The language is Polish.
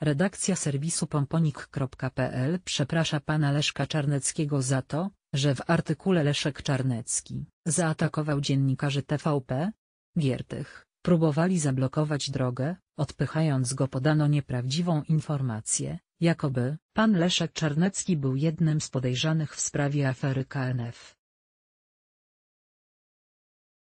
Redakcja serwisu pomponik.pl przeprasza pana Leszka Czarneckiego za to, że w artykule Leszek Czarnecki zaatakował dziennikarzy TVP, Giertych, próbowali zablokować drogę, odpychając go podano nieprawdziwą informację, jakoby pan Leszek Czarnecki był jednym z podejrzanych w sprawie afery KNF.